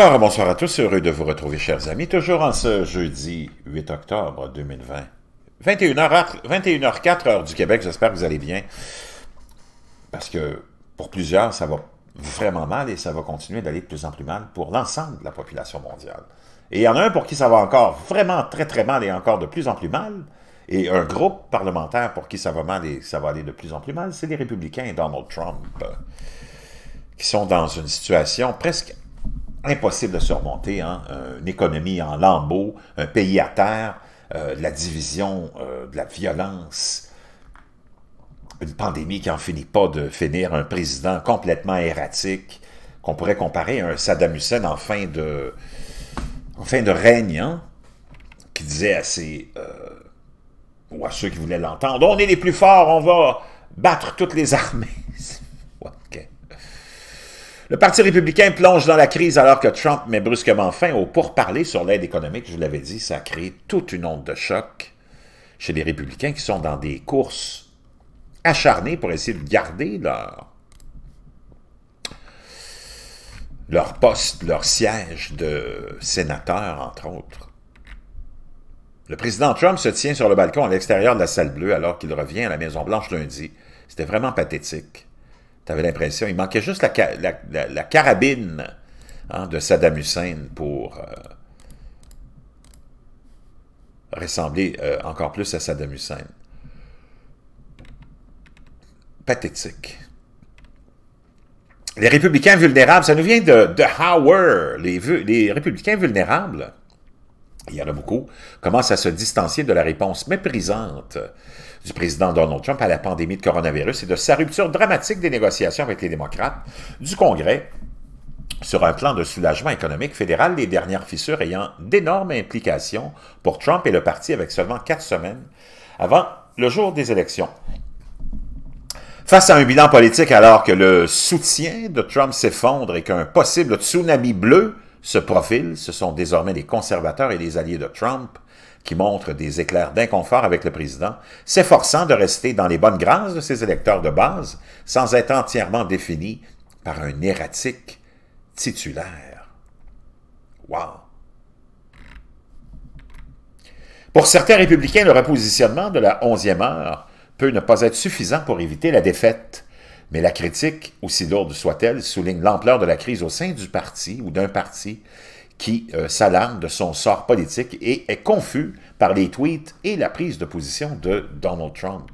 Alors, bonsoir à tous, heureux de vous retrouver, chers amis, toujours en ce jeudi 8 octobre 2020. 21h, 21h04 heure du Québec, j'espère que vous allez bien. Parce que pour plusieurs, ça va vraiment mal et ça va continuer d'aller de plus en plus mal pour l'ensemble de la population mondiale. Et il y en a un pour qui ça va encore vraiment très très mal et encore de plus en plus mal, et un groupe parlementaire pour qui ça va mal et ça va aller de plus en plus mal, c'est les républicains et Donald Trump, qui sont dans une situation presque impossible de surmonter. Hein? Une économie en lambeaux, un pays à terre, euh, de la division, euh, de la violence, une pandémie qui n'en finit pas de finir, un président complètement erratique, qu'on pourrait comparer à un Saddam Hussein en fin de, en de règne, hein, qui disait à ses, euh, ou à ceux qui voulaient l'entendre, on est les plus forts, on va battre toutes les armées. Le Parti républicain plonge dans la crise alors que Trump met brusquement fin au pourparlers sur l'aide économique. Je vous l'avais dit, ça a créé toute une onde de choc chez les républicains qui sont dans des courses acharnées pour essayer de garder leur, leur poste, leur siège de sénateur, entre autres. Le président Trump se tient sur le balcon à l'extérieur de la salle bleue alors qu'il revient à la Maison-Blanche lundi. C'était vraiment pathétique. Tu l'impression, il manquait juste la, carabine hein, de Saddam Hussein pour euh, ressembler euh, encore plus à Saddam Hussein. Pathétique. Les républicains vulnérables, ça nous vient de, de Howard, les, les républicains vulnérables il y en a beaucoup, commencent à se distancier de la réponse méprisante du président Donald Trump à la pandémie de coronavirus et de sa rupture dramatique des négociations avec les démocrates du Congrès sur un plan de soulagement économique fédéral, les dernières fissures ayant d'énormes implications pour Trump et le parti avec seulement quatre semaines avant le jour des élections. Face à un bilan politique alors que le soutien de Trump s'effondre et qu'un possible tsunami bleu ce profil, ce sont désormais les conservateurs et les alliés de Trump qui montrent des éclairs d'inconfort avec le président, s'efforçant de rester dans les bonnes grâces de ses électeurs de base sans être entièrement défini par un erratique titulaire. Wow! Pour certains républicains, le repositionnement de la 11e heure peut ne pas être suffisant pour éviter la défaite mais la critique, aussi lourde soit-elle, souligne l'ampleur de la crise au sein du parti ou d'un parti qui euh, s'alarme de son sort politique et est confus par les tweets et la prise de position de Donald Trump.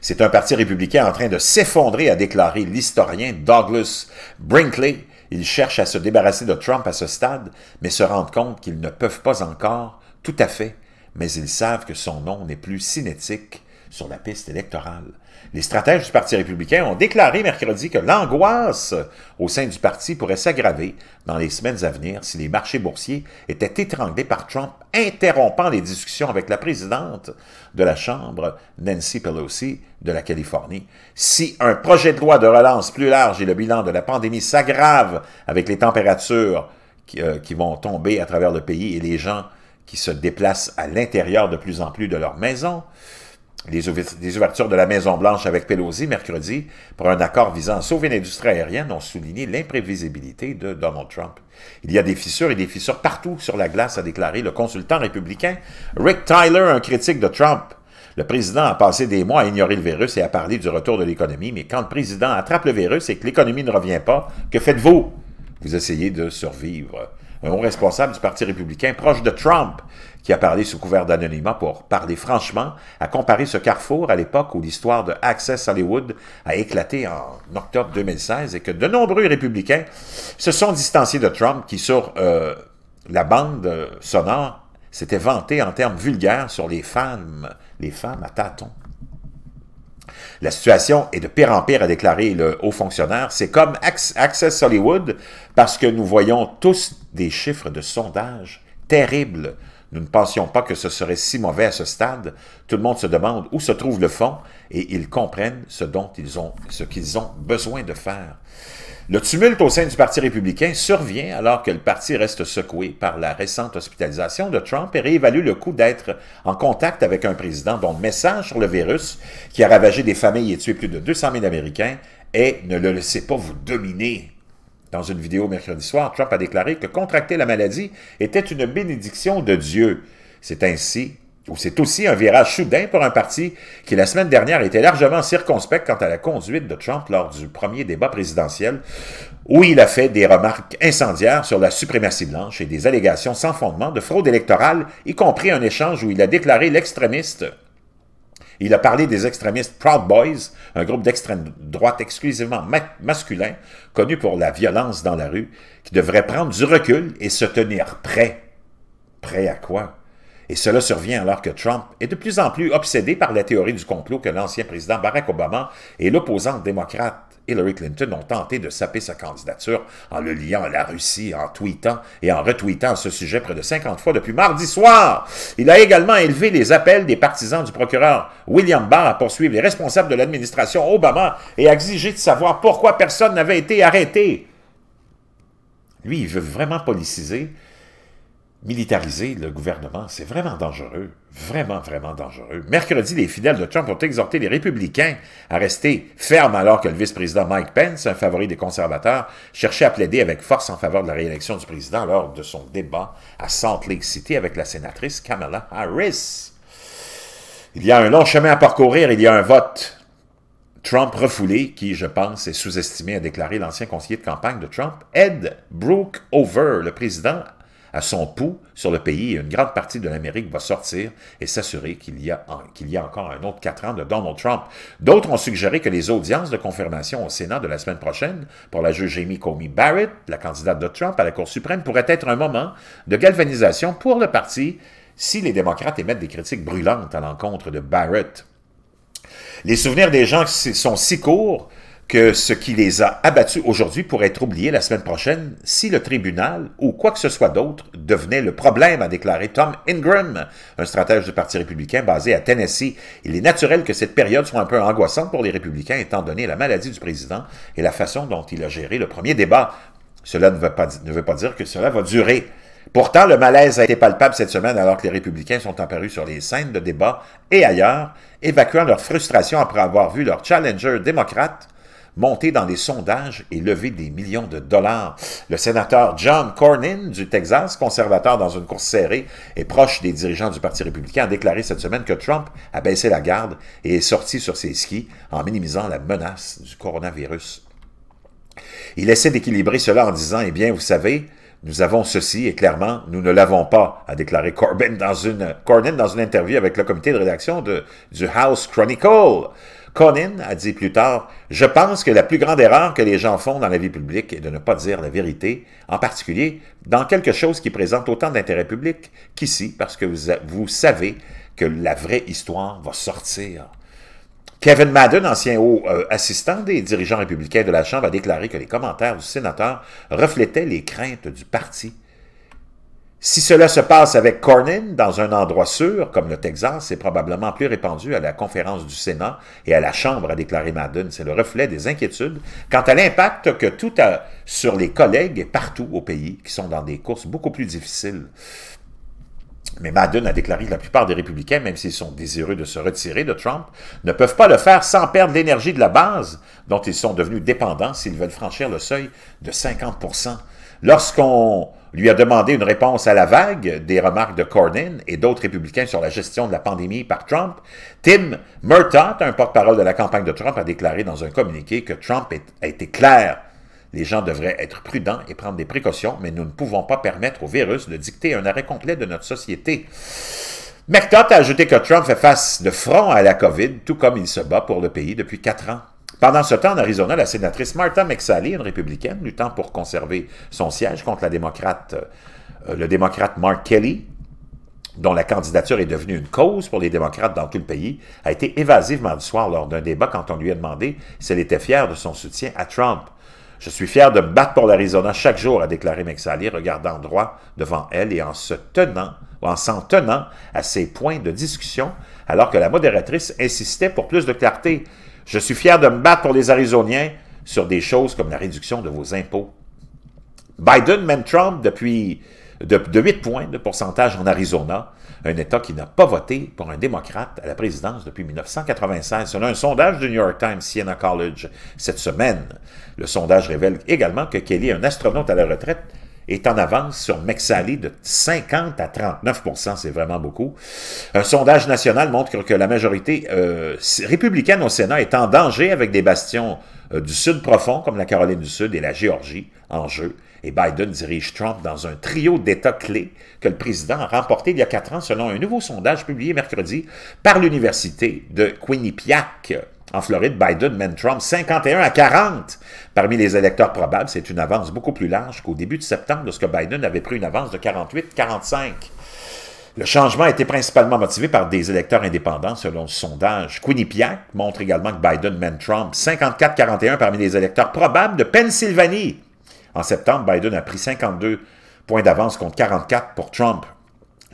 C'est un parti républicain en train de s'effondrer, a déclaré l'historien Douglas Brinkley. Il cherche à se débarrasser de Trump à ce stade, mais se rendent compte qu'ils ne peuvent pas encore, tout à fait, mais ils savent que son nom n'est plus cinétique sur la piste électorale. Les stratèges du Parti républicain ont déclaré mercredi que l'angoisse au sein du parti pourrait s'aggraver dans les semaines à venir si les marchés boursiers étaient étranglés par Trump, interrompant les discussions avec la présidente de la Chambre, Nancy Pelosi, de la Californie. Si un projet de loi de relance plus large et le bilan de la pandémie s'aggrave avec les températures qui, euh, vont tomber à travers le pays et les gens qui se déplacent à l'intérieur de plus en plus de leur maison, les ouvertures de la Maison-Blanche avec Pelosi mercredi pour un accord visant à sauver l'industrie aérienne ont souligné l'imprévisibilité de Donald Trump. Il y a des fissures et des fissures partout sur la glace, a déclaré le consultant républicain Rick Tyler, un critique de Trump. Le président a passé des mois à ignorer le virus et à parler du retour de l'économie, mais quand le président attrape le virus et que l'économie ne revient pas, que faites-vous? Vous essayez de survivre un haut responsable du Parti républicain proche de Trump, qui a parlé sous couvert d'anonymat pour parler franchement, a comparé ce carrefour à l'époque où l'histoire de Access Hollywood a éclaté en octobre 2016 et que de nombreux républicains se sont distanciés de Trump qui, sur euh, la bande sonore, s'était vanté en termes vulgaires sur les femmes, les femmes à tâtons. La situation est de pire en pire, a déclaré le haut fonctionnaire. C'est comme Access Hollywood parce que nous voyons tous des chiffres de sondage terribles. Nous ne pensions pas que ce serait si mauvais à ce stade. Tout le monde se demande où se trouve le fond et ils comprennent ce dont ils ont, ce qu'ils ont besoin de faire. Le tumulte au sein du Parti républicain survient alors que le parti reste secoué par la récente hospitalisation de Trump et réévalue le coût d'être en contact avec un président dont le message sur le virus, qui a ravagé des familles et tué plus de 200 000 Américains, est « ne le laissez pas vous dominer ». Dans une vidéo mercredi soir, Trump a déclaré que contracter la maladie était une bénédiction de Dieu. C'est ainsi c'est aussi un virage soudain pour un parti qui, la semaine dernière, était largement circonspect quant à la conduite de Trump lors du premier débat présidentiel, où il a fait des remarques incendiaires sur la suprématie blanche et des allégations sans fondement de fraude électorale, y compris un échange où il a déclaré l'extrémiste il a parlé des extrémistes Proud Boys, un groupe d'extrême droite exclusivement masculin, connu pour la violence dans la rue, qui devrait prendre du recul et se tenir prêt. Prêt à quoi? Et cela survient alors que Trump est de plus en plus obsédé par la théorie du complot que l'ancien président Barack Obama et l'opposante démocrate Hillary Clinton ont tenté de saper sa candidature en le liant à la Russie, en tweetant et en retweetant ce sujet près de 50 fois depuis mardi soir. Il a également élevé les appels des partisans du procureur William Barr à poursuivre les responsables de l'administration Obama et à exiger de savoir pourquoi personne n'avait été arrêté. Lui, il veut vraiment policiser militariser le gouvernement, c'est vraiment dangereux. Vraiment, vraiment dangereux. Mercredi, les fidèles de Trump ont exhorté les républicains à rester fermes alors que le vice-président Mike Pence, un favori des conservateurs, cherchait à plaider avec force en faveur de la réélection du président lors de son débat à Salt Lake City avec la sénatrice Kamala Harris. Il y a un long chemin à parcourir, il y a un vote. Trump refoulé, qui, je pense, est sous-estimé, a déclaré l'ancien conseiller de campagne de Trump, Ed over le président à son pouls sur le pays une grande partie de l'Amérique va sortir et s'assurer qu'il y, y, a encore un autre quatre ans de Donald Trump. D'autres ont suggéré que les audiences de confirmation au Sénat de la semaine prochaine pour la juge Amy Comey Barrett, la candidate de Trump à la Cour suprême, pourrait être un moment de galvanisation pour le parti si les démocrates émettent des critiques brûlantes à l'encontre de Barrett. Les souvenirs des gens sont si courts que ce qui les a abattus aujourd'hui pourrait être oublié la semaine prochaine si le tribunal ou quoi que ce soit d'autre devenait le problème, a déclaré Tom Ingram, un stratège du Parti républicain basé à Tennessee. Il est naturel que cette période soit un peu angoissante pour les républicains étant donné la maladie du président et la façon dont il a géré le premier débat. Cela ne veut pas, ne veut pas dire que cela va durer. Pourtant, le malaise a été palpable cette semaine alors que les républicains sont apparus sur les scènes de débat et ailleurs, évacuant leur frustration après avoir vu leur challenger démocrate monter dans les sondages et lever des millions de dollars. Le sénateur John Cornyn du Texas, conservateur dans une course serrée et proche des dirigeants du Parti républicain, a déclaré cette semaine que Trump a baissé la garde et est sorti sur ses skis en minimisant la menace du coronavirus. Il essaie d'équilibrer cela en disant, eh bien, vous savez, nous avons ceci et clairement, nous ne l'avons pas, a déclaré Corbin dans une, Cornyn dans une interview avec le comité de rédaction de, du House Chronicle. Conan a dit plus tard, « Je pense que la plus grande erreur que les gens font dans la vie publique est de ne pas dire la vérité, en particulier dans quelque chose qui présente autant d'intérêt public qu'ici, parce que vous savez que la vraie histoire va sortir. » Kevin Madden, ancien haut euh, assistant des dirigeants républicains de la Chambre, a déclaré que les commentaires du sénateur reflétaient les craintes du parti. Si cela se passe avec Cornyn dans un endroit sûr, comme le Texas, c'est probablement plus répandu à la conférence du Sénat et à la Chambre, a déclaré Madden. C'est le reflet des inquiétudes quant à l'impact que tout a sur les collègues partout au pays qui sont dans des courses beaucoup plus difficiles. Mais Madden a déclaré que la plupart des républicains, même s'ils sont désireux de se retirer de Trump, ne peuvent pas le faire sans perdre l'énergie de la base dont ils sont devenus dépendants s'ils veulent franchir le seuil de 50 Lorsqu'on lui a demandé une réponse à la vague des remarques de Cornyn et d'autres républicains sur la gestion de la pandémie par Trump, Tim Murtaugh, un porte-parole de la campagne de Trump, a déclaré dans un communiqué que Trump a été clair les gens devraient être prudents et prendre des précautions, mais nous ne pouvons pas permettre au virus de dicter un arrêt complet de notre société. McTott a ajouté que Trump fait face de front à la COVID, tout comme il se bat pour le pays depuis quatre ans. Pendant ce temps, en Arizona, la sénatrice Martha McSally, une républicaine, luttant pour conserver son siège contre la démocrate, euh, le démocrate Mark Kelly, dont la candidature est devenue une cause pour les démocrates dans tout le pays, a été évasive mardi soir lors d'un débat quand on lui a demandé si elle était fière de son soutien à Trump. Je suis fier de me battre pour l'Arizona chaque jour, a déclaré Mexali, regardant droit devant elle et en se tenant, en s'en tenant à ses points de discussion, alors que la modératrice insistait pour plus de clarté. Je suis fier de me battre pour les Arizoniens sur des choses comme la réduction de vos impôts. Biden mène Trump depuis de, 8 points de pourcentage en Arizona, un État qui n'a pas voté pour un démocrate à la présidence depuis 1996, selon un sondage du New York Times Siena College cette semaine. Le sondage révèle également que Kelly, un astronaute à la retraite, est en avance sur McSally de 50 à 39 c'est vraiment beaucoup. Un sondage national montre que la majorité euh, républicaine au Sénat est en danger avec des bastions euh, du Sud profond, comme la Caroline du Sud et la Géorgie, en jeu. Et Biden dirige Trump dans un trio d'États clés que le président a remporté il y a quatre ans selon un nouveau sondage publié mercredi par l'Université de Quinnipiac. En Floride, Biden mène Trump 51 à 40 parmi les électeurs probables. C'est une avance beaucoup plus large qu'au début de septembre, lorsque Biden avait pris une avance de 48-45. Le changement a été principalement motivé par des électeurs indépendants, selon le sondage. Quinnipiac montre également que Biden mène Trump 54-41 parmi les électeurs probables de Pennsylvanie. En septembre, Biden a pris 52 points d'avance contre 44 pour Trump.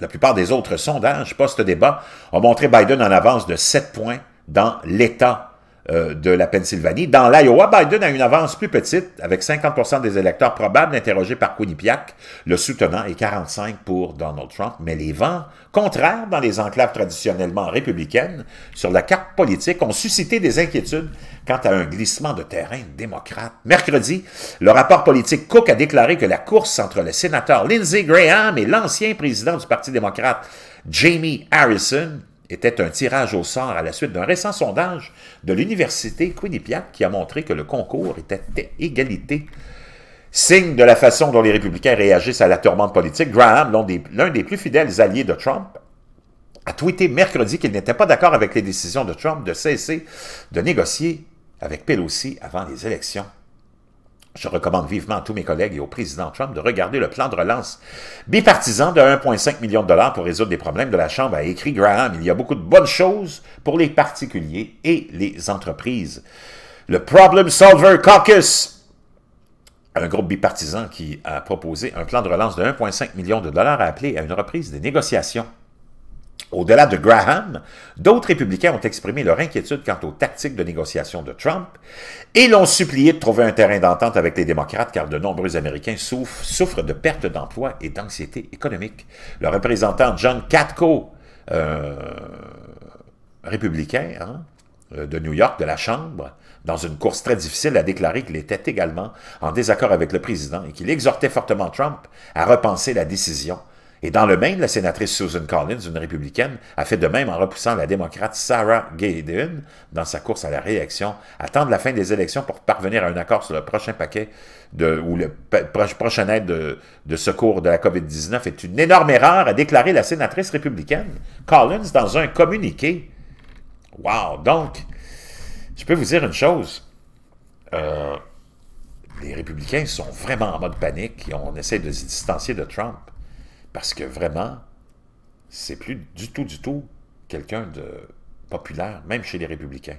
La plupart des autres sondages post-débat ont montré Biden en avance de 7 points dans l'État euh, de la Pennsylvanie. Dans l'Iowa, Biden a une avance plus petite, avec 50 des électeurs probables interrogés par Quinnipiac, le soutenant, et 45 pour Donald Trump. Mais les vents contraires dans les enclaves traditionnellement républicaines sur la carte politique ont suscité des inquiétudes quant à un glissement de terrain démocrate. Mercredi, le rapport politique Cook a déclaré que la course entre le sénateur Lindsey Graham et l'ancien président du Parti démocrate Jamie Harrison était un tirage au sort à la suite d'un récent sondage de l'Université Quinnipiac qui a montré que le concours était égalité. Signe de la façon dont les républicains réagissent à la tourmente politique, Graham, l'un des, des plus fidèles alliés de Trump, a tweeté mercredi qu'il n'était pas d'accord avec les décisions de Trump de cesser de négocier avec Pelosi avant les élections. Je recommande vivement à tous mes collègues et au président Trump de regarder le plan de relance bipartisan de 1,5 million de dollars pour résoudre des problèmes de la Chambre, a écrit Graham. Il y a beaucoup de bonnes choses pour les particuliers et les entreprises. Le Problem Solver Caucus un groupe bipartisan qui a proposé un plan de relance de 1,5 million de dollars a appelé à une reprise des négociations au-delà de Graham, d'autres républicains ont exprimé leur inquiétude quant aux tactiques de négociation de Trump et l'ont supplié de trouver un terrain d'entente avec les démocrates car de nombreux Américains souffrent, de pertes d'emploi et d'anxiété économique. Le représentant John Katko, euh, républicain hein, euh, de New York, de la Chambre, dans une course très difficile, a déclaré qu'il était également en désaccord avec le président et qu'il exhortait fortement Trump à repenser la décision et dans le même, la sénatrice Susan Collins, une républicaine, a fait de même en repoussant la démocrate Sarah Gaydon dans sa course à la réaction. attendre la fin des élections pour parvenir à un accord sur le prochain paquet de, ou le prochain aide de, secours de la COVID-19 est une énorme erreur, a déclaré la sénatrice républicaine Collins dans un communiqué. Wow! Donc, je peux vous dire une chose. Euh, les républicains sont vraiment en mode panique et on essaie de se distancier de Trump. Parce que vraiment, c'est plus du tout, du tout quelqu'un de populaire, même chez les républicains.